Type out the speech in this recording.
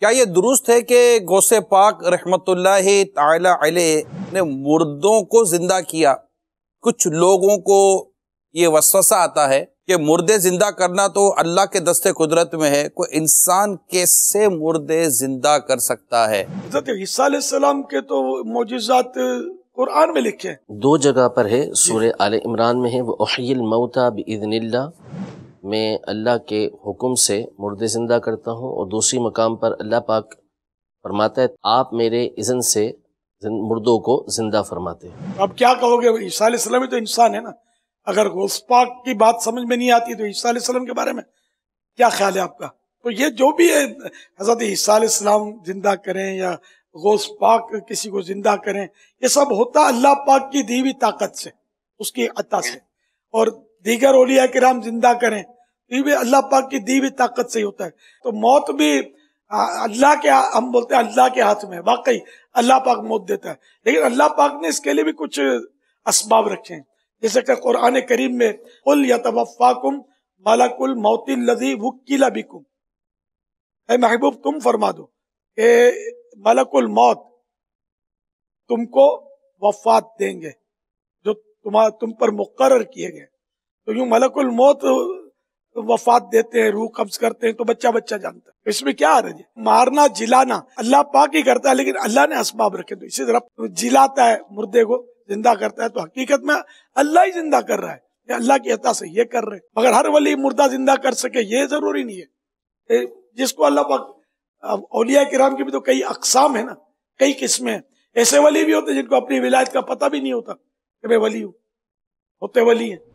क्या ये दुरुस्त है कि गौसे पाक रहमत ने मुर्दों को ज़िंदा किया कुछ लोगों को ये वसवसा आता है कि मुर्दे ज़िंदा करना तो अल्लाह के दस्ते कुदरत में है कोई इंसान कैसे मुर्दे ज़िंदा कर सकता है सलाम के तो मोजात कुरान में लिखे दो जगह पर है सूर्य आल इमरान में है वो अहिल मऊता बिदनिल्ला मैं अल्लाह के हुक्म से मुर्दे ज़िंदा करता हूँ और दूसरी मकाम पर अल्लाह पाक फरमाता है आप मेरे इज़न से मुर्दों को ज़िंदा फरमाते हैं अब क्या कहोगे ईसा ही तो इंसान है ना अगर गौस पाक की बात समझ में नहीं आती तो ईसा के बारे में क्या ख्याल है आपका तो ये जो भी है हज़रत ईसा जिंदा करें या गौस पाक किसी को जिंदा करें ये सब होता अल्लाह पाक की दी हुई ताकत से उसकी अता से और दीगर ओलिया के राम जिंदा करें तो ये भी अल्लाह पाक की दी हुई ताकत से ही होता है तो मौत भी अल्लाह के हम बोलते हैं अल्लाह के हाथ में वाकई अल्लाह पाक मौत देता है लेकिन अल्लाह पाक ने इसके लिए भी कुछ इसबाब रखे हैं जैसे कि कुरान करीम में उल यतवफ़ाकुम मलकुल मौती लदी वकीला बिकुम ए महबूब तुम फरमा दो ए मलकुल मौत तुमको वफात देंगे जो तुम्हारा तुम पर मुकर किए गए तो यूं मलकुल मौत वफात देते हैं रूह कब्ज करते हैं तो बच्चा बच्चा जानता है इसमें क्या आ रहा है मारना जिलाना अल्लाह पाक ही करता है लेकिन अल्लाह ने असबाब रखे तो इसी तरह तो जिलाता है मुर्दे को जिंदा करता है तो हकीकत में अल्लाह ही जिंदा कर रहा है अल्लाह की अता से ये कर रहे हैं मगर हर वली मुर्दा जिंदा कर सके ये जरूरी नहीं है जिसको अल्लाह पाक औलिया किराम की भी तो कई अकसाम है ना कई किस्में ऐसे वली भी होते जिनको अपनी विलायत का पता भी नहीं होता कि मैं वली हूँ होते वली हैं